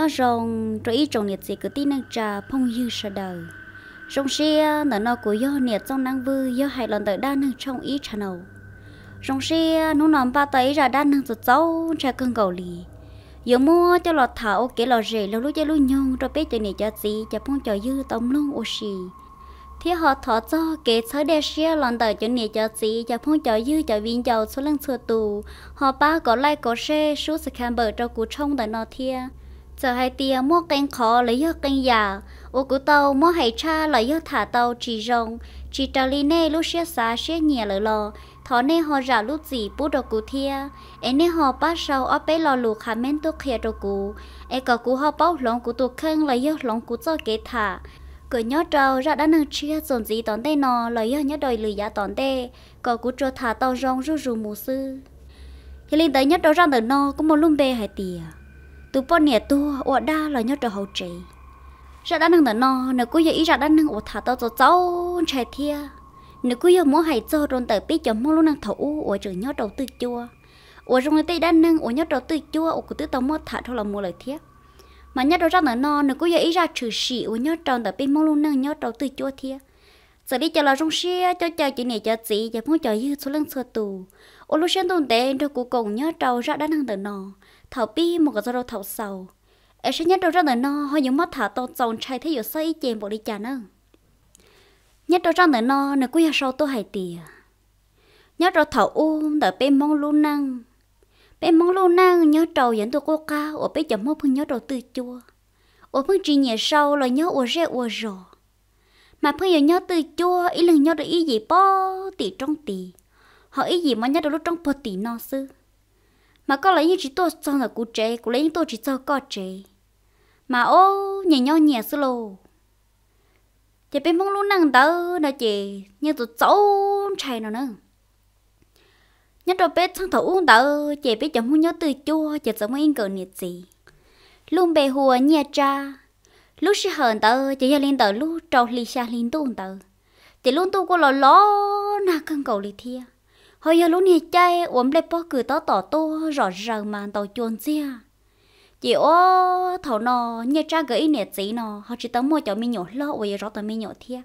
nhớ rồng rồi ít trồng nhiệt gì cứ tin năng trà phong dư sợ đời rồng xe nở nọ của do nhiệt trong năng vư do hai lần tới đan năng trong ý trà nầu rồng xe nó nằm ba tới ra đan năng giật dấu trà cưng cầu lì giờ mua cho lọt thảo kể lọt rể lâu lúc cho lúc nhung rồi biết cho nhiệt cho gì cho phong cho dư tông luôn ô xì thế họ thọ cho kế sở đề xe lần tới cho nhiệt cho gì cho phong cho dư cho viên chầu số lần xưa tù họ ba có lại có xe suốt sẽ khám bờ cho cú trông tại nó thiê giờ hai tia mua canh khó lấy hơ canh giả ô cú tàu mua hải cha lấy hơ thả tàu chỉ rồng chỉ trà li nê lúc xe xá xe nhẹ lỡ lò thó nê họ giả lúc gì bút đồ cú thia ế nê họ bát sau ở bế lò lù khá men tốt khía đồ cú ế có cú họ bao lòng cú tụ khăn lấy hơ lòng cú cho kế thả cửa nhót trâu ra đã nâng chia dồn gì tón tê nò lấy hơ nhớ đòi lửa giá tón tê có cú trô thả tàu rong rú rú mù sư Thì lên tới nhất đó ra tới nó có một lùm bê hải tìa tu bò nè tu ở đa là nhớ trở hậu trì ra đa năng là nó nếu cứ giờ ý ra đa năng ở thả tao cho cháu chạy thia nếu cứ giờ muốn hay cho trôn tới biết cho mua luôn năng thủ ở trường nhớ đầu tư chua ở trong cái tây đa năng ở nhớ đầu tư chua ở cứ tư tao mua thả thôi là mua lời thiết mà nhớ đầu ra là nó nếu cứ giờ ý ra trừ sĩ ở nhớ tròn tới biết mua luôn năng nhớ đầu tư chua thia giờ đi chờ là trong xe cho chờ chị này cho chị giờ muốn chờ như số lần sơ tù ô lúc xem tồn tệ cho cuối cùng nhớ đầu ra đã năng tự nọ thảo bi một cái rau thảo sầu ở sẽ nhất đâu ra đời nó hơi những mắt thả to tròn trai thấy giờ xây chèn bộ đi chả nữa nhất đâu ra đời nó nửa quý sau tôi hài tiề, nhất đâu thảo ôm đợi bên mong lu năng bên mong lu năng nhớ trầu dẫn tôi cô ca ở bên chấm mong phương nhớ đầu từ chua ở phương trì nhẹ sau là nhớ ở rẽ ở rò mà phương giờ nhớ từ chua ý lần nhớ được ý gì bo tỉ trong tỉ họ ý gì mà nhớ được lúc trong bò tỉ no sư mà có lấy như chỉ tôi cho là cụ chế cụ lấy như tôi chỉ cho có chế mà ô nhẹ nhau nhẹ xí lô chị bên phong luôn năng tớ nó chị như tụi cháu chạy nó nữa nhất là bé thằng thủ uống tớ chị bé chồng muốn nhớ từ chua chị sống yên cờ nhiệt gì luôn bề hùa nhẹ cha lúc sẽ hờn tớ chỉ nhớ lên tớ lúc trâu lì xa lên tuôn tớ chị luôn tu cô lò ló na cân cầu lì thia hồi giờ lúc này chơi uống lấy bó cứ tao tỏ to rõ ràng mà tàu chuồn xe chị ô thầu nò như cha gửi nè chị nò họ chỉ tao mua cho mình nhổ lo bây giờ tao mình nhổ thiệt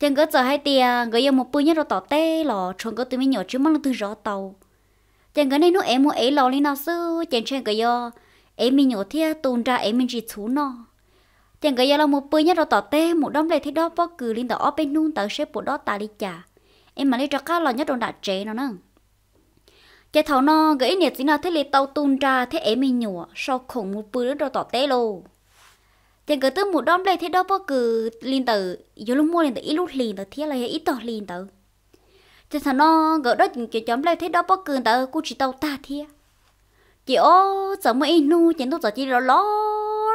chẳng gỡ giờ hai tiền gỡ giờ một bữa nhất rồi tỏ tê lò tròn gỡ tụi mình nhỏ chứ là từ rõ tàu chẳng gỡ này nó em mua ấy lò lên nào sư chẳng chơi gỡ giờ em mình nhổ thiệt tồn ra em mình chỉ chú nò. chẳng gỡ giờ là một bữa nhất rồi tỏ tê một đống này thấy đó bó cứ lên tao ở bên nung tao xếp bộ đó ta đi chả em mà lấy cho cá là nhất đồn đã chế nó nè chế thảo nó gãy nhiệt gì nó thế lì tàu tun ra thế em mình nhủa sau khủng một bữa rồi tỏ té lô chế cứ tư một đom đây thế đó bao cứ liên tử giờ lúc mua liên tử ít lúc liên tử thế là ít tỏ liên tử chế thảo nó gỡ đó cái chấm đây thế đó bao cứ tử cô chỉ tàu ta thế chị ô giờ mới nu chế tôi giờ chỉ lo lo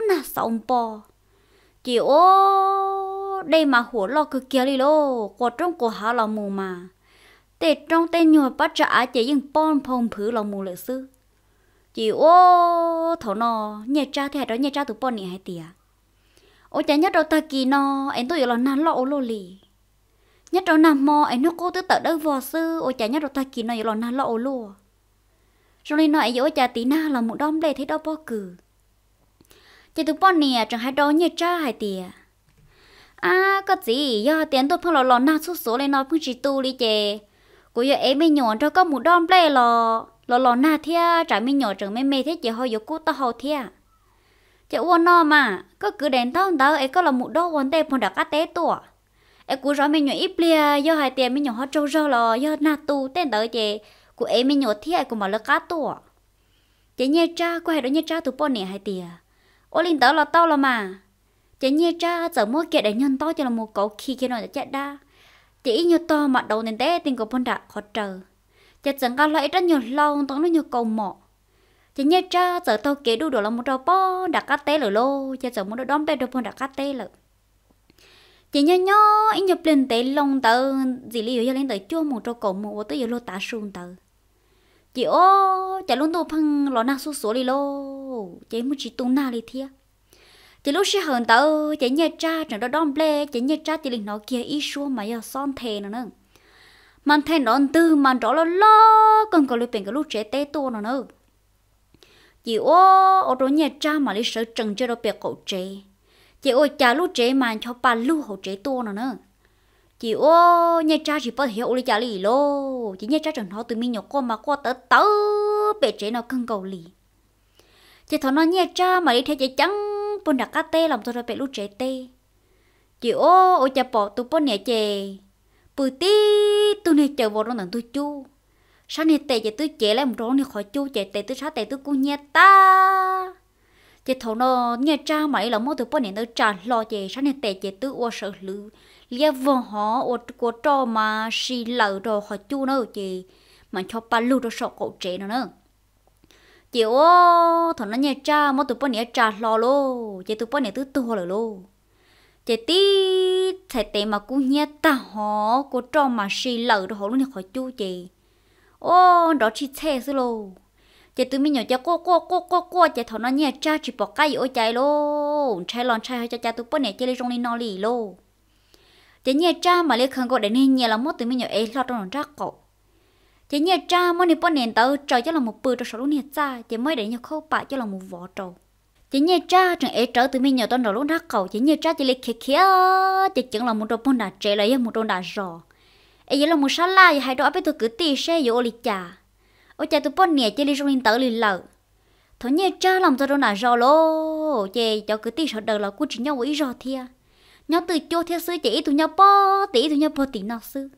nà xong bò chị ô đây mà hổ lo cứ kia đi lô của trong của họ là mù mà tệ trong tên nhồi bắt trả chỉ dừng bon phong phứ là mù lợi sư chị ô thổ nò nhà cha thì đó nhà cha tụi bọn này hai tìa ô cha nhất đâu ta kỳ nò em tôi là nan lo lô lì nhất đâu nằm mò em nó cô tứ tợ đơn vò sư ô cha nhất đâu ta kỳ nò là nan lo lô rồi lên nói dỗ cha tí na là một đom đề thấy đó bó cử chị tụi bọn này chẳng hai đó nhà cha hai tìa à có gì do tiền tôi phong lò lò na số số lên nó phong chỉ tu đi chè cô giờ em mới nhọn cho có một đom lê lò lò lò na thia trả mi nhỏ chẳng mê mê thế chị hơi dục cô ta hầu thia chị uôn no mà có cứ đến tao tao ấy có là một đô quan tê phong đặt cá té tủa em cô rõ mới nhỏ ít lia do hai tiền mới nhỏ họ trâu rồi, lò do na tu tên đợi chị cô em mới nhỏ thia cô mà lơ cá tủa chị nhẹ cha cô hai đó nhẹ cha tụi bọn nè hai tiền ô linh tớ là tao là mà chỉ như cha giờ mua kia để nhân to cho là một cậu khi kia nói chạy đa chỉ như to mặt đầu nên té tình của bọn đã khó chờ chỉ chẳng cả lại rất nhiều lâu tao nó nhiều cầu mỏ chỉ như cha giờ tao kế đu đồ là một trò po đã cắt té lửa lô chỉ giờ muốn đồ đón bé đồ bọn đã cắt té lửa chỉ nhớ nhớ anh nhập lên tế lông tờ gì lý yếu lên tới chua một trâu cổ một tới giờ lô tá sùn tờ chị ô chả luôn tụ phăng lò na số số đi lô chị muốn chỉ tung na đi thia chỉ lúc xí hờn tao chỉ nhớ cha chẳng đó đom lê chỉ nhớ cha chỉ linh nó kia ít xua mà giờ son thề nữa nữa mang thề nó tư mang đó lo lo còn có lúc bên cái lúc trẻ tê to nữa nữa chỉ ô ở đó nhớ cha mà lý sợ trần chơi đó bẹt cậu trẻ chỉ ô cha lúc trẻ mà cho bà lưu hậu trẻ to nữa nữa chỉ ô nhớ cha chỉ bắt hiểu lý cha lì lô chỉ nhớ cha chẳng nó từ mình nhỏ con mà qua tới tới bẹt trẻ nó cần cầu lì chỉ thằng nó nhớ cha mà đi theo chị chẳng bún đặc cá tê lòng tôi rồi bị lú chế tê chị ô ô chả bỏ tụ bún nè chè bự tí tụ này chờ vào nó nặng tôi chu sao nè tê chả tôi chế lại một rón nè khỏi chu chả tê tôi sao tê tôi cũng nhẹ ta chị thầu nó nhẹ cha mày là mua tôi bún nè tôi trả lo chè sao nè tê chả tôi ô sợ lử lia vô họ ô của trò mà xì lợ rồi khỏi chu nữa chị mà cho ba lú đó sợ cậu chế nữa nữa chiều ô thằng nó nhẹ cha mà tụi bọn nhẹ cha lo lô chị tụi bọn nhẹ tứ to rồi lô chị tí thầy tệ mà cũng nhẹ ta họ cô cho mà xì lở rồi họ luôn khỏi chú chị ô đó chỉ xe xí lô chị tụi mình nhỏ cha cô cô cô cô cô chị thằng nó nhẹ cha chỉ bỏ cái ô chạy lô chạy lon chạy hơi cha tụi bọn nhẹ chơi lên trong đi nó lì lô chị nhẹ cha mà lấy khăn cô để nên nhẹ là mất tụi mình nhỏ ấy lo trong nó ra cậu chỉ nhớ cha mỗi ngày bọn nền tàu cho là một bữa trò số lúc nè cha chỉ mới để nhớ khâu bả cho là một vỏ trầu chỉ nhớ cha chẳng ấy trở từ mình nhờ toàn đầu lúc đắc cầu chỉ nhớ cha chỉ lấy kia kia chỉ chẳng là một đôi bọn đã trẻ lấy một đôi đã rò ấy giờ là một sáu la giờ hai đó biết tôi cứ tì xe vô lịch cha ô cha tôi bọn nè chỉ lấy trong linh tàu liền lợ thổ nhớ cha làm cho đồ đã rò lô chỉ cho cứ tì sợ đời là cú chỉ nhau ý rò thia nhau từ chỗ theo sư chỉ tụi nhau po tỷ tụi nhau po tỷ nào sư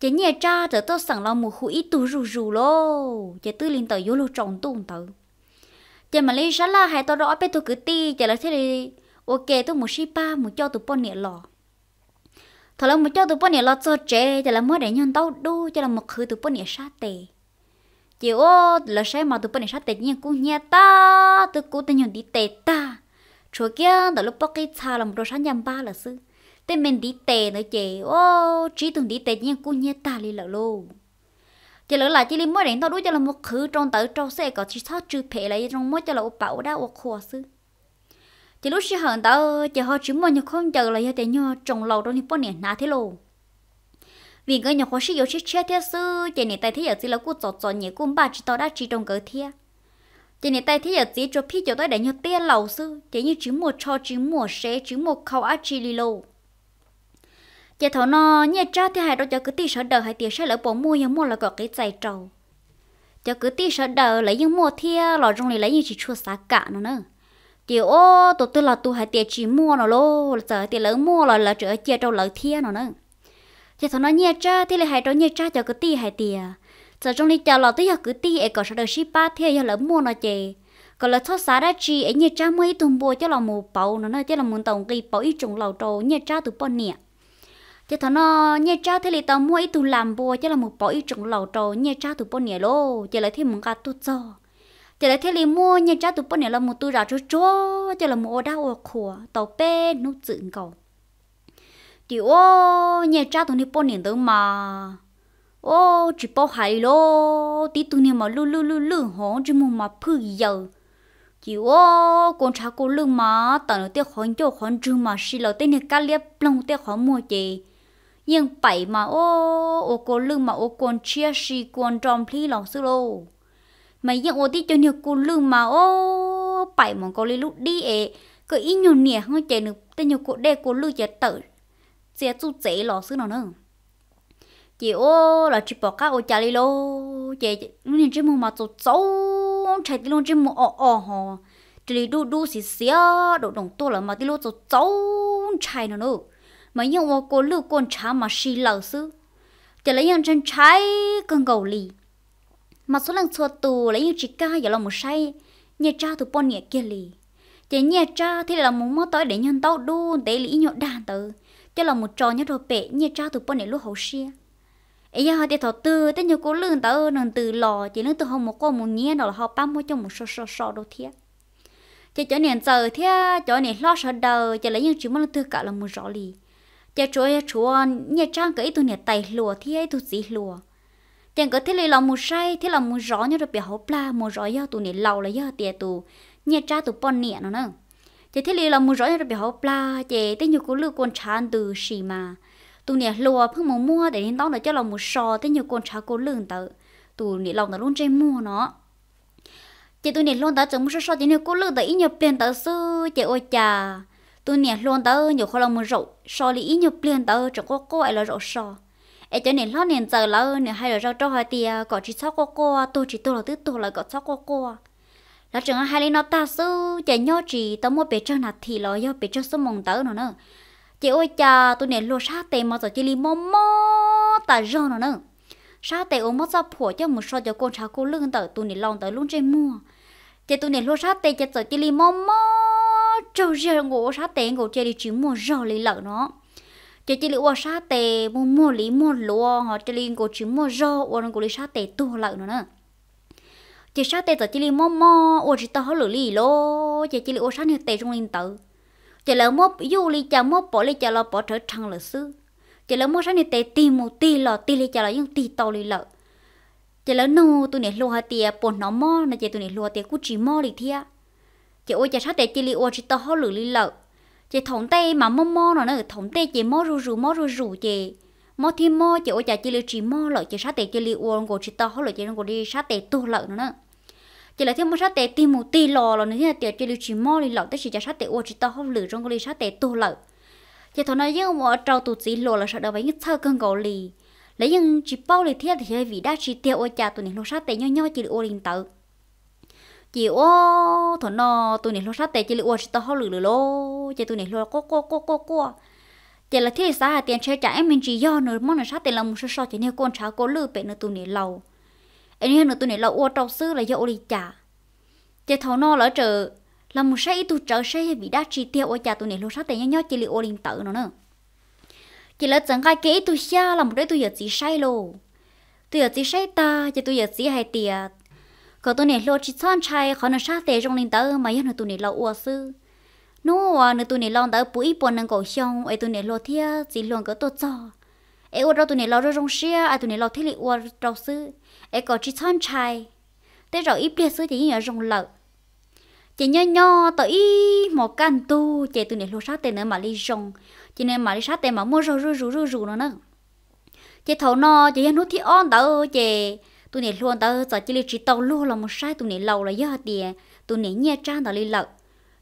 chỉ nhà cha trở tôi sẵn lòng một khu ít tu rù rù lô chỉ tư linh tờ vô lô trọng tu tờ chỉ mà lấy sáng là hai tao đó bé tôi cứ ti chỉ là thế đi ok tôi một ship ba một cho tôi bọn nè lò thật là một cho tôi bọn nè lò cho trẻ chỉ là mới để nhân tao đu chỉ là một khứ tôi bọn nè sát tề chỉ ô là sai mà tôi bọn nè sát tề nhưng cũng nhà ta tôi cũng tên nhận đi tệ ta chỗ kia đó lúc bắt cái cha là một đồ sáng nhầm ba là sư tên mình đi tè nữa chị ô chỉ từng đi tè nhưng cô nhớ ta đi lỡ luôn chị lỡ lại chị đi mua đến tao đối cho là một khứ trong tới trong xe có chỉ sao chưa phê lại trong mua cho là bảo đã ô khóa sư chị lúc xí hận tao chị họ chỉ mua nhiều không chờ là tè nhau trồng lâu trong những bốn nè nà thế luôn vì cái nhau khó sử yếu chết chết thế sư chị này tay thế giờ chỉ là cô chọt chọt nhẹ cũng ba chỉ tao đã chỉ trong cỡ thia chị này tay thế giờ chỉ cho phi cho tôi để nhau tia lâu sư chị như chỉ mua cho chỉ mua xe chỉ mua khâu á chỉ lì lâu giờ thọ nó nhẹ cha thì hai đôi cho cứ ti sợ đờ hai tiền sẽ lỡ bỏ mua nhưng mua là có cái chạy trầu cho cứ ti sợ đờ lấy nhưng mua thia lò trong này lấy như chỉ chua xá cả nó nữa chỉ ô tụi tôi là tụi hai tiền chỉ mua nó lô giờ tiền lỡ mua là là trở chia trầu lỡ thia nó nữa giờ thọ nó nhẹ cha thì lại hai đôi nhẹ cha cho cứ ti hai tiền giờ trong này chờ lò tới giờ cứ ti ấy có sợ đờ ship ba thia giờ lỡ mua nó chè còn là thoát xá đã chi ấy nhẹ cha mới tùng bùa cho là một bầu nó nữa cho là muốn tổng kỳ bầu ít trùng lầu trầu nhẹ cha từ bao nè cho thằng nó nhà cha thấy là tao mua ít tu làm bùa cho là một bỏ ít trồng lẩu trầu nhà cha tụ bò nhẹ lô cho là thêm một cái tu cho cho là thấy là mua nhà cha tụ bò nhẹ là một tu rào cho chúa cho là một ô đau ô khổ tàu bê nút dựng cầu thì ô nhà cha tụ này bò nhẹ tới mà ô chỉ bỏ hại lô tí tụ này mà lư lư lư lư hổ chỉ muốn mà phư giờ chị ô con cháu cô lương mà tao nó tiếc khó cho khó chứ mà xí lầu tên này cá liếp lòng tiếc khó mua chị nhưng bảy mà ô ô cô lưng mà ô con chia sì con trong phi lòng sư lô mà nhưng ô tí cho nhiều cô lưng mà ô bảy mà có lấy lúc đi ế cứ ít nhiều nè không chạy được tên nhiều cô đê cô lưng chạy tử sẽ chú chế lòng sư nào nữa chị ô là chị bỏ cá ô chả đi lô chị lúc này chị mà chú cháu chạy đi luôn chị mua ô ồ hò chỉ đu đu xì xì đồ đồng tô là mà đi lô chú cháu chạy nữa nữa mà nhưng mà cô lưu con cha mà xì lẩu sư thì lấy những chân trái con gầu lì mà số lần xua tù lấy những chỉ ca giờ là một say nhà cha tụ bọn nhà kia lì chỉ nhà cha thì là muốn mất tới để nhân tao đu để lý nhọ đàn tử cho là một trò nhất đồ bể nhà cha tụ bọn này lúc hậu xia ấy giờ thì thọ tư tới nhiều cô lương tao nương từ lò chỉ nương từ hậu một cô một nhẹ đó là họ bám mua cho một sò sò sò đồ thiệt chỉ cho nền giờ thiệt cho nền lo sợ đời chỉ là những chuyện mà từ cả là một rõ lì giờ chúa giờ chúa nhà trang cái tụi nhà tay lùa thì ấy tụi gì lùa tiền cái thế này là một say, thế là một rõ như được biểu hậu pla một rõ giờ tụi này lâu là giờ tiền tụi nhà trang tụi bọn nẹn nó nữa chỉ thế này là một rõ như được biểu hậu pla chỉ tên nhiều cũng lừa con chán từ xì mà tụi nhà lùa phương muốn mua để đến đó là cho là một sò tên nhiều con chán cố lường tự tụi này lòng là luôn chơi mua nó chị tụi này luôn đã chống số số chị này cố lừa tự ý nhập tiền tự sư chị ôi chà tu nè luôn tớ nhiều khó là mua rượu so lý nhiều liền tớ chẳng có cô ấy là rượu so ấy cho nên lo nền giờ là nè hai là rau cho hai tia có chỉ sóc cô cô tu chỉ tu là tứ tu là có sóc cô cô là chẳng hai lý nó ta sư chạy nhau chỉ tớ mua bể trơn hạt thì là do bể trơn số mồng tớ nữa nữa chị ơi cha tu nè luôn sát tề mà giờ chỉ lý mò mò ta rau nữa nữa sát tề ôm mất ra phổi cho một so cho con cháu cô lưng tớ tu nè lòng tớ luôn trên mua chị tu nè luôn sát tề chạy giờ chỉ lý mò mò trâu giờ ngủ sát tế ngủ chơi đi chỉ mua rau lý lợ nó chơi chơi lý qua sát tế mua mua lý mua lúa họ chơi lý ngủ chỉ mua rau qua ngủ lý sát tế tua lợ nó nữa chị sát tế tới chơi lý mò mò ô chị tao hỏi lửa lý lô chơi chị lý ô sát nhiều tế trong linh tử chơi lỡ mò dù lý chả mò bỏ lý chả lo bỏ trở thằng lỡ sư chơi lỡ mò sát nhiều tế tìm một tì lò tì lý chả lo những tì tàu lý lợ chơi lỡ nô tụi nè lùa tiề bồn nó mò nè chơi tụi nè lùa tiề cút chỉ mò lý thia chị ôi chị sát để chị li ôi chị to lử li lợ chị thòng tay mà mò mò nó nữa thòng tay chị mò rù rù mò rù rù chị mò thêm mò chị ôi chị li chị mò lợ chị sát để chị li ôi ngồi chị to lợ chị ngồi đi sát để tu lợ nữa chị lại thêm một sát để tìm một tì lò lọ nữa thì tiệt chị li chị mò li lợ tới chị chả sát để ôi chị to lử trong cái sát để tu lợ chị thằng nói nhưng mà trâu tụt chị lò là sợ đâu vậy nhưng sao cơn gầu lì lấy nhưng chỉ bao lì thiết thì hơi vì đã chỉ tiêu ôi cha tụi này nó sát để nhau nhau chỉ li ô linh tự chị ô thằng nó tụi này lo sát tệ chị lựa chị tao hao lừa lô chị tụi này lo cô cô cô cô cô chị là thế xã tiền chơi trả em mình chỉ do nữa món là sát tệ là một số so chị nêu con cháu cô lừa bệnh nữa tụi này lâu anh nêu nữa tụi này lâu ô trâu sư là do đi trả chị thằng nó lỡ chờ là một sai tụi trở sai bị đa chi tiêu ô trả tụi này lo sát tệ nhau nhau chị lựa ô linh tự nó nữa chị là chẳng cái kế tụi xa là một đứa tụi giờ chỉ sai lô tụi giờ chỉ sai ta chị tụi giờ chỉ hay tiền có tụi này lo chỉ chọn chai khó nó sát tệ trong linh tớ mà yên tụi này lo uổng sư nô, à nó tụi này lo tớ bụi bọn năng cổ xong ai tụi này lo thia chỉ luôn có tốt cho ấy uổng tụi này lo rồi trong xe ai tụi này lo thế li uổng đâu sư ai có chỉ chọn chai thế rồi ít biết sư thì nhớ rong lợ chỉ nhỏ nhỏ tớ ý một căn tu chỉ tụi này lo sát tệ nữa mà li rong chỉ nên mà li sát tệ mà mua rồi rồi rồi rồi nữa chỉ thầu nó chỉ nhớ nút thì on tớ chỉ tụi này luôn tao giờ chỉ chỉ tàu luôn là một sai tụi này lâu là do tiền tụi này nhẹ trang tao đi lợt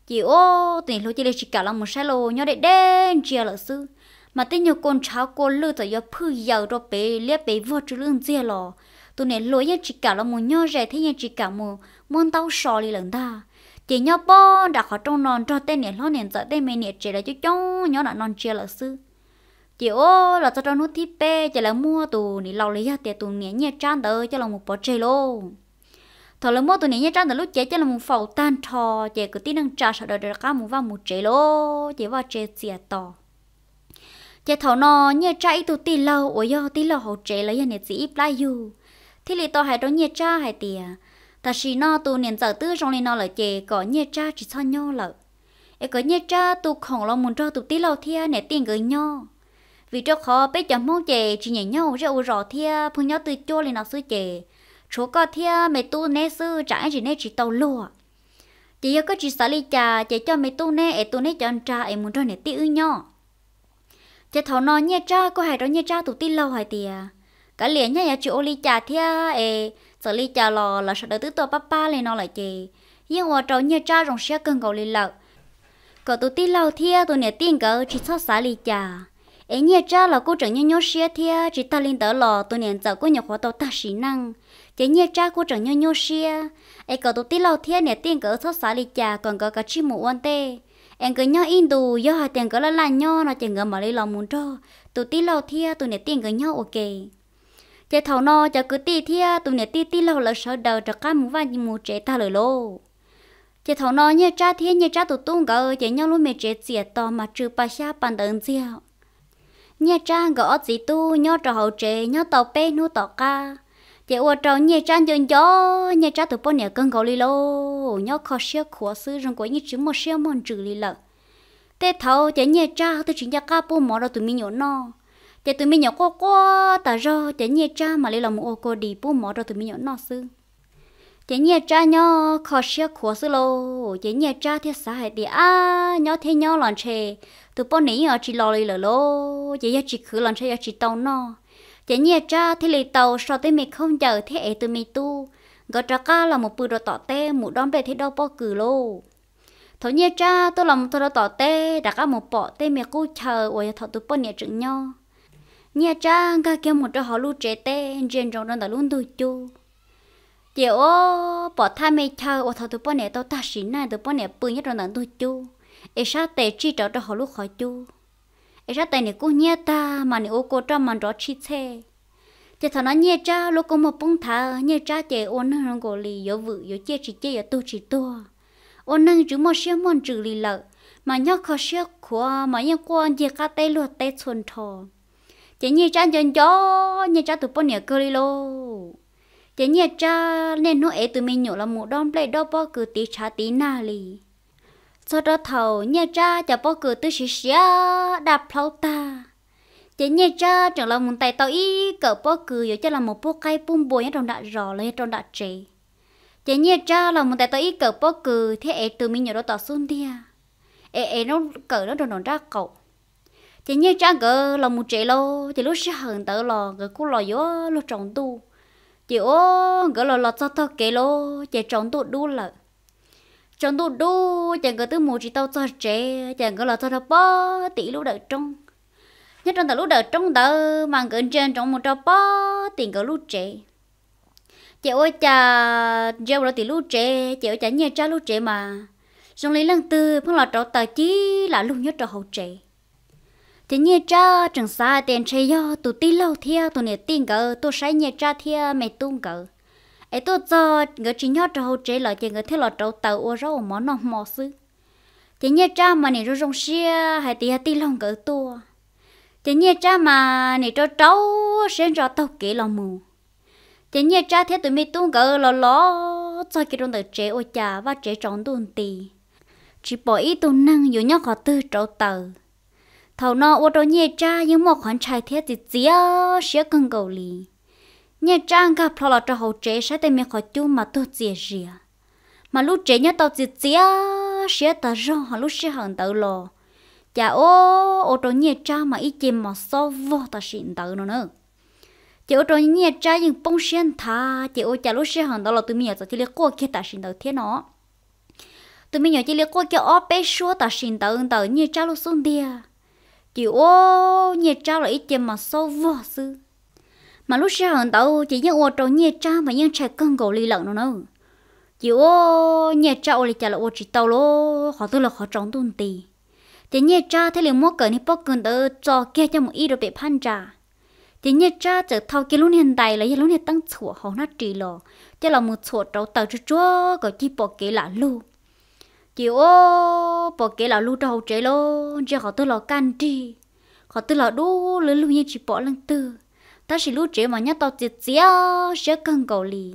chị ô tụi này luôn chỉ chỉ cả là một sai lô nhớ để đen chia lợ sư mà tên nhiều con cháu con lư tao giờ phư giờ rồi bé liếc bé vô chữ lương chia lò tụi này lối nhẹ chỉ cả là một nhớ rẻ thế nhẹ chỉ cả một món tao sò lì lần ta chị nhớ bon đã khó trong non cho tên này lo nền giờ tên mẹ nè chỉ là chú chó nhớ là non chia lợ sư chị ô là cho cho nút thịt bê chị là mua tù nị lâu lấy tiền tù nhẹ nhẹ trang tờ cho là một bó chơi lô thọ là mua tù nhẹ nhẹ trang tờ lúc chế cho là một phẩu tan thò chị cứ tin năng trả sợ đợi đợi cả một vào một chê lô chị vào chê xìa to chị thọ nó nhẹ trái tù tì lâu ôi yo tì lâu hậu chê lấy nhẹ chỉ ít lại dù thế lì to hay đó nhẹ cha hay tìa ta chỉ nó tù niệm giờ tư trong lì nó là chị có nhẹ cha chỉ sao nhau lợ ấy có nhẹ cha tù khổng lo muốn cho tù tì lâu thia nè tiền gửi nhau vì cho khó bây giờ mong chè chỉ nhảy nhau ra u rõ thia phương nhau từ chỗ lên nào sư chè chỗ có thia mẹ tu nè sư chẳng chỉ nè chỉ tàu lùa chỉ có chỉ xả ly trà chỉ cho mẹ tu nè em tu nè cho anh trà em muốn cho nè tiêu nhau chỉ thấu nó nhẹ trà có hai đó nhẹ trà tụ tin lâu hai tia cả liền nhá nhà chịu ly trà thia em xả ly trà lò là sợ đỡ tứ tàu papa lên nó lại chè nhưng mà trâu nhẹ trà rồng xe cần cầu lên lợn cậu tụ tin lâu thia tụ nè tin cỡ chỉ xót xả ly trà ấy nhà cha là cô trưởng nhau nhau xia thia chỉ ta lên tớ lò tôi nén giờ cô nhà khóa tàu ta xí năng chế nhà cha cô trưởng nhau nhau xia ấy có tôi tí lâu thia nè tiền cỡ sót xả lì chà còn có cả chi mũ quan tê em cứ nhau in đù do hai tiền cỡ là là nhau nó chỉ ngờ mà lấy lòng muốn cho tôi tí lâu thia tôi nè tiền cỡ nhau ok chỉ thầu no cho cứ tí thia tôi nè tí tí lâu là sợ đầu cho cá mũ vàng gì mũ chế ta lời lô chế thầu no nhà cha thia nhà cha tụt tung cỡ chỉ nhau luôn mệt chế tiệt to mà trừ pa xa bàn đơn riêng nhẹ trang gõ gì tu nhớ trò hậu trề nhớ tàu pe nu tàu ca chị ua trò nhẹ trang dần gió nhẹ trang từ bọn nè cân gò lì lô nhớ khó xe khó sư rừng của như chữ một xe mòn trừ lì lợ tê thầu chị nhẹ trang từ chính gia ca bu mỏ đâu tụi mình nhổ no chị tụi mình nhổ cô cô ta rơ chị nhẹ trang mà lấy lòng ô cô đi bu mỏ đâu tụi mình nhổ no sư chị nhẹ trang nhớ khó xe khó sư lô chị nhẹ trang thiết xã hệ đi à nhớ thế nhớ lòn chè tụi bọn nỉ ở chỉ lo lì lỡ lô chỉ giờ chỉ khử lần sau giờ chỉ tàu nó chỉ nhẹ cha thì lấy tàu sau tới mày không chờ thế ấy tụi mày tu gỡ trả ca là một bữa đồ tỏ tê một đón về thế đâu bao cử lô thổ nhẹ cha tôi làm tôi đồ tỏ tê đã cả một bỏ tê mày cô chờ ôi thọ tụi bọn nhẹ chừng nhau nhẹ cha ca kêu một đứa họ lu trẻ tê trên rồng đang đã luôn đuổi chu chị ô bỏ thay mày chờ ôi thọ tụi bọn nhẹ tao ta xí này tụi bọn nhẹ bự nhất rồi đang đuổi chu ấy sao tệ chi trở cho họ lúc khỏi chú ấy sao tệ này cũng nhẹ ta mà này ô cô cho mà rõ chi thế chỉ thằng nó nhẹ cha lúc có một bông thà nhẹ cha chỉ ôn nó gọi lì yếu vự yếu chia chỉ chia yếu tu chỉ tu ôn nâng chú một xíu mòn trừ lì lợ mà nhớ khó xíu khua mà nhớ quan chỉ cá tay luộc tay xuân thò chỉ nhẹ cha chân chó nhẹ cha tụi bọn nhẹ cơ đi lô chỉ nhẹ cha nên nó ế từ mình nhổ là một đom play đo bao cứ tí cha tí na lì cho đó thầu nhẹ cha cho bao cửa tư xí xía đạp lâu ta chỉ nhẹ cha chẳng là muốn tay tao ý cỡ bao cửa giờ cho là một bao cây bung bồi trong đã rõ lên trong đã trì chỉ nhẹ cha là muốn tay tao ý cỡ bao cửa thế ấy từ mình nhớ đó tao xuống đi à ấy ấy nó cỡ nó trong ra cậu chỉ nhẹ cha cỡ là một trẻ lo chỉ lúc sẽ hận tớ lò cỡ cũng lò gió lúc trồng tu chỉ ô cỡ lò lò cho tao kể lo chỉ trồng tu đu lợi chẳng đủ đủ chẳng có từ mù chỉ tao cho trẻ chẳng có là cho nó bó tỷ lúc đợi trong nhất trong tao lúc đợi trong tao mà gần trên trong một trò bó tiền có lúc trẻ chị ơi cha gieo rồi tỷ lúc trẻ chị ơi cha nhẹ cha lúc trẻ mà trong lấy lần tư phong là trò tờ chí là lúc nhất trò hậu trẻ thì nhẹ cha chẳng xa tiền chơi do tụi tí lâu theo tụi nè tiền cờ tụi sai nhẹ cha theo mẹ tung cờ ấy tôi cho người chỉ nhớ cho hậu chế lại thì người thấy là trâu tàu ô rau món nọ mò sư thì nhớ cha mà nè rồi rong xia hay thì hay tí lòng cỡ tua thì nhớ cha mà nè cho cháu xem rõ tàu kỹ lòng mù thì nhớ cha thấy tụi mi tung cỡ lò lò cho cái rong tàu chế ô cha và chế tròn tuần tì chỉ bỏ ý tụ năng dù nhớ khó tư trâu tàu thầu nọ ô trâu nhớ cha nhưng một khoản trai thế thì chỉ xia cần cầu lì nhà trang gặp lo là cho hậu chế sẽ tìm mình khỏi chú mà tôi dễ gì mà lúc chế nhớ tao dễ dễ sẽ ta rong họ lúc sẽ hận tự lo chả ô ô trò nhà trang mà ý chìm mà so vô ta xịn tự nó nữa chỉ ô trò nhà trang nhưng bông sen thà chỉ ô chả lúc sẽ hận tự lo tụi mình giờ chỉ liếc qua kia ta xịn tự thế nó tụi mình giờ chỉ liếc qua kia ó bé xua ta xịn tự tự nhà trang lúc xuống đi chỉ ô nhà trang là ý chìm mà so vô sư mà lúc sau hận tàu chỉ những ô trâu nhẹ cha mà những trẻ con gầu lì lợn nữa chỉ ô nhẹ cha ô lì trả là ô chỉ tàu lô họ tư là họ trống tuôn tì chỉ nhẹ cha thế liền mua cỡ này bóc cơn tớ cho kia cho một ít rồi bị phan trả, chỉ nhẹ cha chở thao kia lúc hiện tại là lúc này tăng chùa họ nát trì lò cho là một chùa trâu tàu cho chúa có chi bỏ kế lạ lu chỉ ô bỏ kế lạ lu trâu chế lô chỉ họ tư là can trì họ tư là đu lưỡi lưỡi như chỉ bỏ lăng tư ta chỉ lúc chế mà nhát tao chết chết sẽ cần cầu lì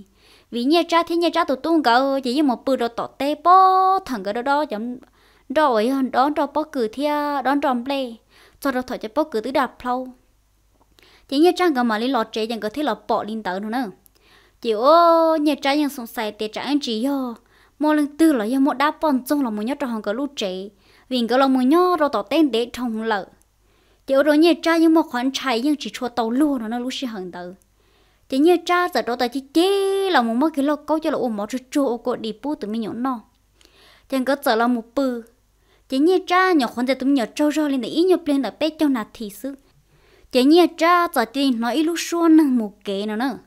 vì nhà cha thì nhà cha tụi tung cầu chỉ như một bữa đồ tọt tê bó thằng cái đó đó giống à, rồi đón cho bó cử thia đón tròn play cho đó thổi cho bó cử tứ đạp lâu chỉ nhà cha cái mà lấy lọt chế chẳng có thấy là bỏ linh tử nữa chỉ ô nhà cha chẳng sống sai tê trả anh chỉ yo một lần tư là do một đáp bòn trong là một nhát trong hàng cái lúc chế vì cái là một nhát đồ tọt tên để trong lợi ở đó nhẹ cha những một khoản chạy nhưng chỉ cho tàu luôn nó nó lúc xí hận tử chỉ nhẹ cha giờ đó tại chỉ chế là một mất cái lo câu cho là ôm mỏ cho chỗ cô đi bu từ mình nhỏ nọ chẳng có giờ là một bự chỉ nhẹ cha nhỏ khoản giờ từ tụi nhỏ trâu rau lên để ít nhập lên để bé cho nạt thì sự chỉ nhẹ cha giờ tiền nói lúc xưa năng một kế nó nữa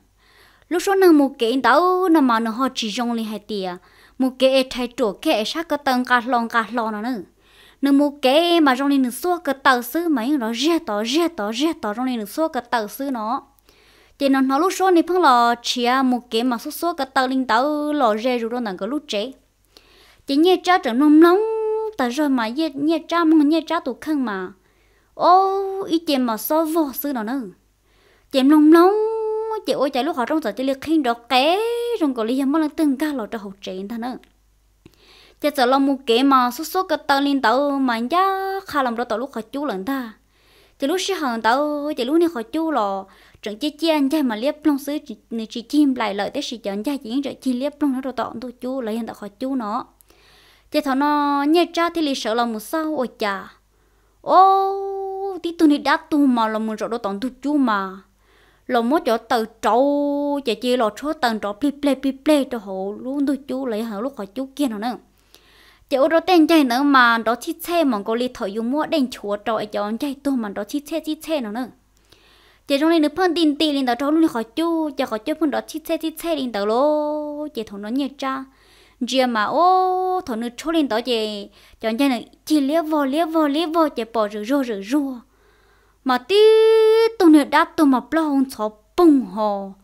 lúc xưa năng một kế đâu nó mà nó họ chỉ rong lên hai tia một kế thay chỗ kế sát cái tầng cả lon cả nó nữa nếu mua kế mà trong nên xua cái tàu sư mà những nó rẻ tỏ rẻ tỏ rẻ tỏ trong nên xua cái tàu sư nó thì nó nó lúc xua này phong là chỉ một kế mà xua xua cái tàu linh tàu lò rẻ rồi đó là cái lúc chế thì nhẹ cha trở nông nóng tại rồi mà nhẹ nhẹ cha mong nhẹ cha tụ khăn mà ô ý chị mà so vô sư nó nữa chị nông nóng chị ôi chạy lúc họ trong giờ chị liệt khen đó kế trong cổ lý mà là từng ca lò cho hậu chế nữa thế giờ lo mua kế mà số số cái tàu linh tàu mà nhá khá làm đó tàu lúc khó chú lần ta thì lúc xí hàng tàu thì lúc này khó chú lò chẳng chia chia anh trai mà liếp long sứ này chỉ chim lại lợi tới sự chọn trai chỉ rồi chi liếp long nó rồi tọt tôi chú lấy hiện tại khó chú nó thế thằng nó nhẹ cha thì lì sợ là một sao ôi cha, ô tí tôi này đã tu mà là một rồi đồ tọt tôi chú mà là một chỗ tàu trâu chả chơi lò số tàu trâu ple ple ple ple cho hộ luôn tôi chú lấy hàng lúc khó chú kia nó nữa chỉ ô tô tên chạy nữa mà đó chỉ xe mà cô li thổi dùng mua đèn chúa trọi cho chạy tôi mà đó chỉ xe chỉ xe nó nữa chỉ trong này nữa phân tin tì lên đó trong này khỏi chú chỉ khỏi chú phân đó chỉ xe chỉ xe lên đó lô chỉ thổi nó nhiều cha chỉ mà ô thổi nó chỗ lên đó chỉ cho chạy nữa chỉ liếc vô liếc vô liếc vô chỉ bỏ rửa rửa rửa rửa mà tí tôi nữa đã tôi mà lo ông chó bung hồ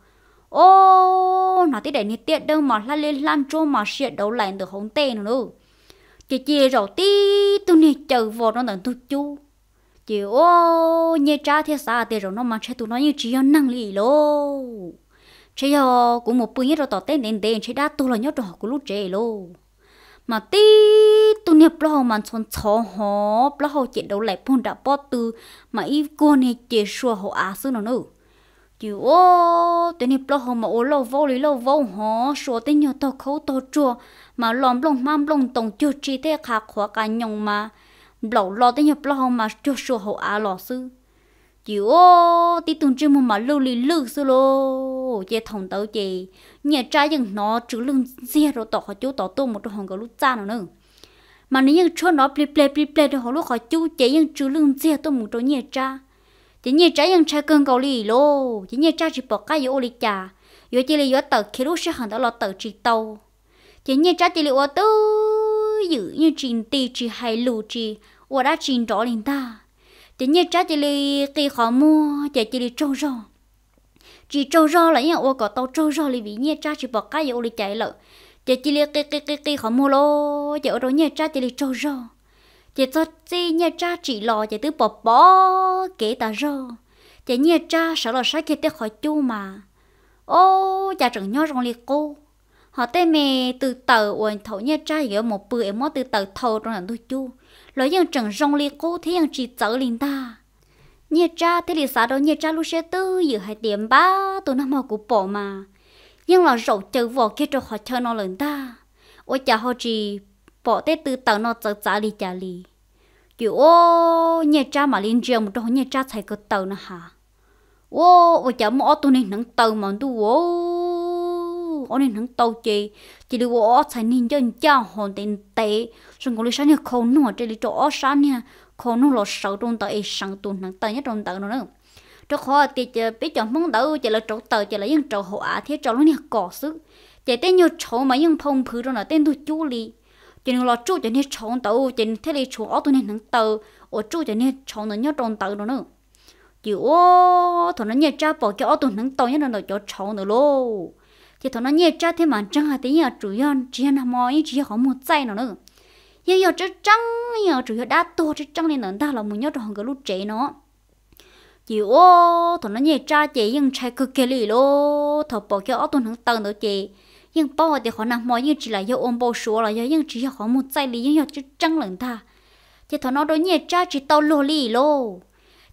ô nó tí để nhiệt tiện đâu mà la lên lan trô mà sẹo đầu lại được hống tê nữa chị chia rồi tí tôi nè chờ vô nó tận tôi chú chị ô nhẹ cha thế xa thì rồi nó mang chơi tụi nó như chỉ năng lì lô chơi yo cũng một bữa nhất rồi tỏ tên đèn đèn chơi đá tôi là nhớ trò của lúc trẻ lô mà tí tụi nè bao mà chọn chó họ bao chị đâu lại phun đã bỏ từ mà y cô nè chị xua họ á xứ nó nữa chị ô tụi nè bao mà ô lâu vô lý lâu vô họ xua tên nhớ tao khâu tao chua mà lòm lông mam lông tông chưa chi thế khá khóa cá nhông mà lẩu lo tới nhập lo mà chưa sửa hậu á lò sư chị ô tí tuần chứ mà lưu lì lưu sư lô chị thòng tàu chị nhà trai dừng nó chữ lưng xe rồi tỏ họ chú tỏ tô một hòn cái lúc cha nó nữa mà nếu như chú nó ple ple ple ple thì họ lúc họ chú chị nhưng chữ lưng xe tôi một chỗ nhà trai chỉ nhà trai nhưng trai cơn cầu lì lô chỉ nhà trai chỉ bỏ cái vô lì chà vô chỉ lì vô tờ khi lúc sẽ hàng đó là tờ chỉ tàu chỉ như trái tỷ liệu tư giữ như trình tỷ chỉ hay lù chỉ ủa đã trình đó lên ta chỉ như trái tỷ liệu kỳ khó mua chỉ tỷ liệu trâu rò chỉ trâu rò là như ủa có tàu trâu rò là vì như trái chỉ bỏ cái gì ủa chạy lợ chỉ tỷ liệu kỳ kỳ kỳ kỳ khó mua lo chỉ ở đó như trái tỷ liệu trâu rò chỉ cho chỉ như trái chỉ lò chỉ tứ bỏ bỏ kể ta rò chỉ như trái sợ là sai kia tới khỏi chu mà ô cha trưởng nhau trong liệt cô họ tê mê từ tờ uẩn thấu nhé trai ở một bữa em mót từ tờ thâu trong hàng tôi chú lối dân trần rong li cố thế dân chỉ tớ liền ta nhé cha thế lì xã đó nhé cha lúc xe tư giờ hai điểm ba tôi năm mò của bỏ mà nhưng là rậu chờ vỏ kia cho họ chơi nó lớn ta ôi cha họ chỉ bỏ tê từ tờ nó tớ trả lì trả li kiểu ô nhé cha mà liền riêng một trong nhé cha thầy cơ tờ nữa hả ô ôi cha mỏ tôi nên nắng tờ mà tôi ô ổn định hắn tàu chị chị đi qua xài nín cho anh cha hoàn tiền tệ rồi còn đi sáng nhà khâu nữa chị đi chỗ sáng nha khâu nó lọt sầu trong tờ ấy sáng tuần hắn tờ nhất trong tờ nữa cho khó thì chị biết chọn phong tờ chị là chỗ tờ chị là những chỗ hộ á thế chỗ lúc này cỏ sức chị tên nhiều chỗ mà những phong phứ trong là tên tôi chú li chị nó lo chú cho nên chỗ tàu chị thế đi chỗ ở tôi nên hắn tờ ở chú cho nên chỗ nó nhất trong tờ nữa chịu ô thằng nó nhà cha bỏ cho ở tụi nó to nhất là nó cho cháu nữa luôn thì thằng nó nhẹ cha thêm mà chẳng hạn tí nhà chủ yếu chỉ là mò ý chỉ có một dây nó nữa giờ giờ chứ trăng giờ chủ yếu đã to chứ trăng lên nó ta là muốn nhớ được hàng cái lúc trẻ nó chỉ ô thằng nó nhẹ cha chỉ nhưng chạy cực kỳ lì lô thằng bỏ cái áo tuần hàng tầng nữa chị nhưng bao thì họ nằm mò nhưng chỉ là do ôm bao số là do nhưng chỉ là không một dây lì nhưng giờ chứ trăng lần ta thì thằng nó đối nhẹ cha chỉ tao lô lì lô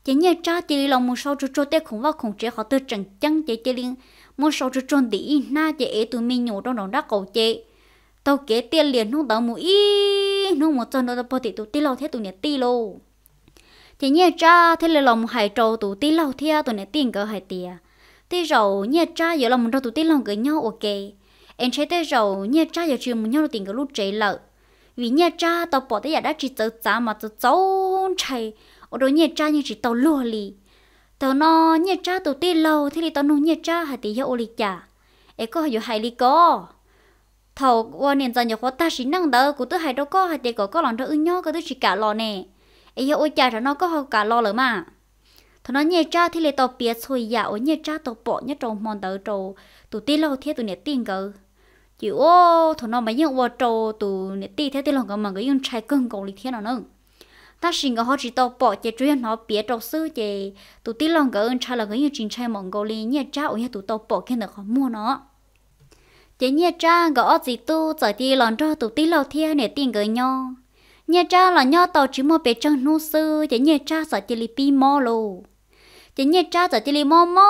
chị nhẹ cha chỉ lòng một sau chú chú tê khủng vào khủng trẻ họ tự chẳng chẳng chị chị liền một số chút tròn tí na chế tụi mình nhổ trong đó đã cầu chế tàu kế tiền liền không tao mũi không một chân đó tao thì tụi tí lâu thế tụi này tí lâu thì nhẹ cha thế là lòng hải trâu tụi tí lâu thế tụi này tiền cỡ hải tìa thế rồi nhẹ cha giờ lòng trâu tụi tí lâu gửi nhau ok em thấy thế rồi nhẹ cha giờ chưa muốn nhau tiền cỡ lúc chế lợi vì nhẹ cha tàu bỏ thế giờ đã chỉ tớ giá mà tớ cháu chạy ở đó nhẹ cha như chỉ tàu lùa lì tao nó nhiệt cha tụi tê lâu thì tao nó nhiệt cha hả tí hiệu lì cha, ấy có hiểu hay lì có Thảo qua nền dân nhiều khó ta xí năng đỡ của tôi hay đâu có hay để có có lòng đó ưng nhau có tôi chỉ cả lò nè ấy ôi cha cho nó có học cả lò lỡ mà thảo nó nhẹ cha thì lấy tàu bia xôi dạ ôi nhẹ cha tàu bỏ nhất trong mòn tàu trầu tụ tê lâu thế tụ nè tiền cơ chỉ ô thảo nó mấy những ô trầu tụ nè tê thế tê lòng cơ mà cái yên trái cưng cầu lý thế nào nữa ta chỉ ngờ họ chỉ tao bỏ chế chuyện nó bịa trọc sư chế tụ tí lòng gỡ ơn cha là cái như trình trai mong gấu li nhẹ cha ôi tụ tao bỏ cái nó khó mua nó chế nhẹ cha gỡ gì tu giải tí lòng cho tụ tí lâu thia để tiền gỡ nhau nhẹ cha là nhau tàu chỉ mua bề chân nu sư chế nhẹ cha giải chế li pi mò lô chế nhẹ cha giải chế li mò mò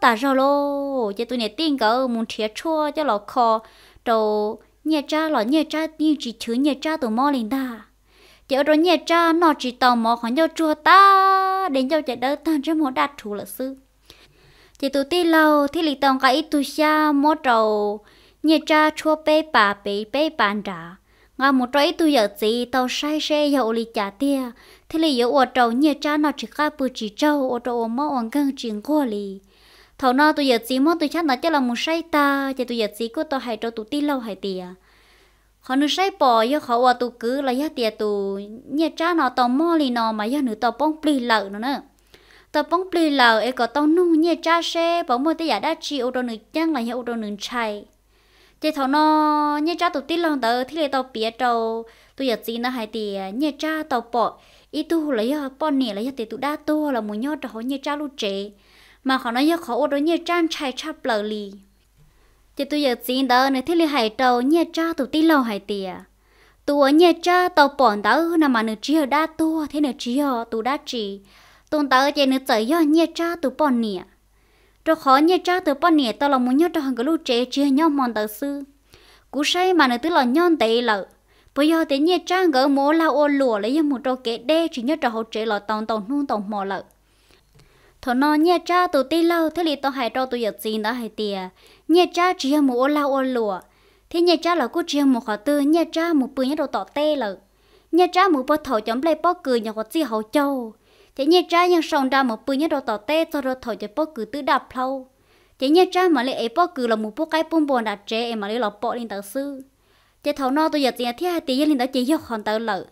ta rồi lô chế tụ này tiền gỡ muốn thiệt chua cho lọ kho, đầu nhẹ cha là nhẹ cha như chỉ chữ nhẹ cha tụ mò lên ta chỉ ở đó nhà cha nó chỉ tò mò khỏi nhau chùa ta đến nhau chạy đỡ tan cho mỏ đạt thủ là sư chỉ tụi ti lâu thì lì tòng cái ít tụi xa mỏ trầu nhà cha chua bê bà bê bê bàn trả ngà một trái tụi giờ gì tàu sai xe dậu lì trả tia thì lì giờ ở trầu nhà cha nó chỉ khai bự chỉ trâu ở trầu mò hoàng căng chuyện qua lì thầu nó tụi giờ gì mò tụi cha nó chắc là một sai ta chỉ tụi giờ gì của tao hay trầu tụi ti lâu hay tiệt họ nữ say bỏ yêu họ wa tu cứ là yo tiệt tu nhà cha nó tao mò li nó mà yêu nữ tao bông pli lợ nó nữa tao bông pli lợ ấy có tao nung nhà cha xe bỏ mua tới giả đã chi ô tô nữ chăng là yo ô tô nữ chạy thế thằng nó nhà cha tụi tí lòng tớ thì lấy tao bịa trâu tụi giờ gì nó hay tiệt nhà cha tao bỏ ít tu lấy yo bỏ nè lấy yo tiệt tụi đa to là muốn cho họ nhà cha lu chế, mà họ nói yêu họ ô tô nhà cha chạy chắp lợ li chỉ tôi giờ xin đó nơi thế là hải tàu nhà cha tụi tin lâu hải tìa tụi nhà cha tàu bọn đó nằm mà nơi chỉ ở đa tua thế nơi chỉ ở tụi đa chỉ tụi tớ chỉ nữa tới do nhà cha tụi bọn nè rồi khó nhà cha tụi bọn nè tao là muốn nhớ cho hàng cái lũ trẻ chỉ nhau mòn tớ sư cú say mà nơi tức là nhon tệ lợ bây giờ tới nhà cha gỡ mố lao ô lụa lấy một trâu kẹt đe chỉ nhớ cho hậu trẻ là tòng tòng nuông tòng mò lợ thọ nó nhẹ cha tụ tê lâu thế li tao hay trâu tụ giật gì đó hay tiề nhẹ cha chỉ một ô lao ô lụa thế nhẹ cha là cô chỉ một khó tư nhẹ cha một bự nhất đồ tỏ tê là nhẹ cha một bao thầu chấm lấy bao cười nhà có gì hậu châu thế nhẹ cha nhưng sòng ra một bự nhất đồ tỏ tê cho đồ thầu cho bao cười tứ đạp lâu thế nhẹ cha mà lấy ấy bao cười là một bao cái bông bồn đặt trẻ em mà lấy lọ bọ lên tờ sư thế thầu nó tụ giật gì thế hay tiề lên tờ chỉ dọc hoàn tờ lợ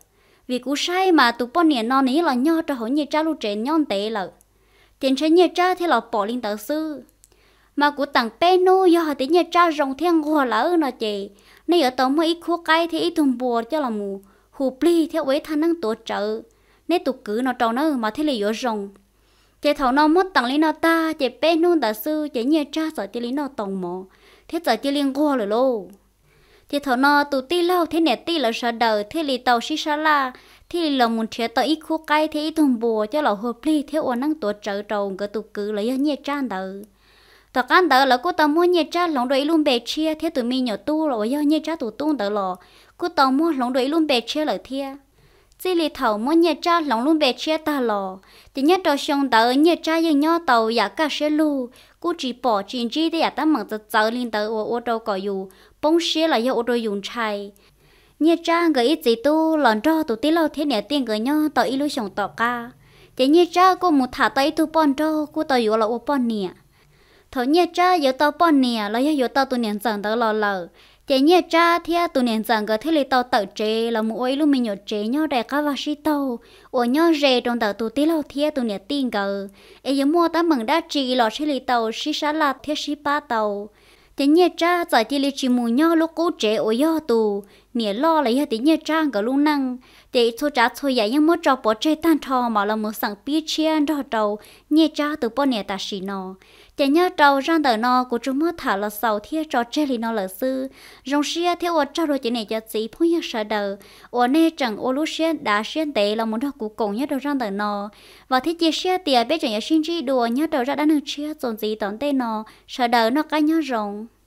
vì cú sai mà tụ bao nè nó ní là nhau cho hỏi nhẹ cha lu trẻ nhon tệ lợ tiền chơi nhà cha thì là bỏ lên tờ sư mà của tặng bé nô do họ tiền nhà cha rồng thiên là lỡ nó chị nay ở tàu mới ít khu cây thì ít thùng bùa cho là mù hù pli theo ấy thanh năng tổ trợ nay tụ cử nó tròn nó mà thế là yếu rồng chị thầu nó mất tặng lên nó ta chị bé nô tờ sư chị nhà cha sợ chị lên nó tòng mỏ thế sợ chị liên qua rồi lô chị thầu nó tụ ti lâu thế nè ti là sợ đời thế là tàu xí xa la thì là muốn chia tới ít khu cây thì ít thùng bùa cho là hợp lý theo ổn năng tuổi trợ trầu cái tụ cứ là lấy nhẹ trang đời thật ăn tờ là cô tao mua nhẹ trang lòng đội luôn bề chia theo tụi mình nhỏ tu là do nhẹ trang tụ tu đời lò cô tao mua lòng đội luôn bề chia là thia chỉ lì thầu mua nhẹ trang lòng luôn bề chia ta lò thì nhớ trò xong đời nhẹ trang dừng nhau tàu giả cả xe lu cô chỉ bỏ chuyện gì để giả ta mặn tật tớ lên tớ ô ô đâu có dù bông xe là do ô đồ dùng chai nhiệt cha gửi ít gì tu lòn cho tụ tí lâu thế nè tiền gửi nhau tao ý lúc sống tao ca chỉ nhiệt cha cô một thả tay tu pon cho cô tao yếu là ô pon nè thầu nhiệt cha yếu tao pon nè là yếu tao tụ niệm chẳng tao lò lờ chỉ nhiệt cha thì tụ niệm chẳng gửi thế lý tao tự chế là một ấy lúc mình nhớ chế nhau đại cá và sĩ tao ô nhau rề trong tao tụ tí lâu thế tụ niệm tiền gửi ấy giờ mua tao mừng đã chỉ lò thế lý tao sĩ sát là thế sĩ ba tàu chỉ nhiệt cha giải chỉ lý chỉ mua nhau lúc cố chế ô yếu tụ mía lo lấy hết tiếng nhà trang cả lúc năng để cho cha cho dạy những mối trò bỏ chơi tan trò mà là một sẵn biết chia đỏ đầu nhà cha từ bỏ nhà ta xì nó để nhớ trâu ra đời nó của chúng mất thả là sầu thiết cho chơi lì nó là sư rong xia theo ở trâu rồi chỉ này cho chị phong nhà sợ đời ở nơi chẳng ô lúc xia đã xuyên tế là muốn học của cùng nhà đầu ra đời nó và thiết chia xia tiền biết chẳng nhà xin chi đùa nhớ đầu ra đã được chia tồn gì tốn tê nó sợ đời nó cái nhớ rồng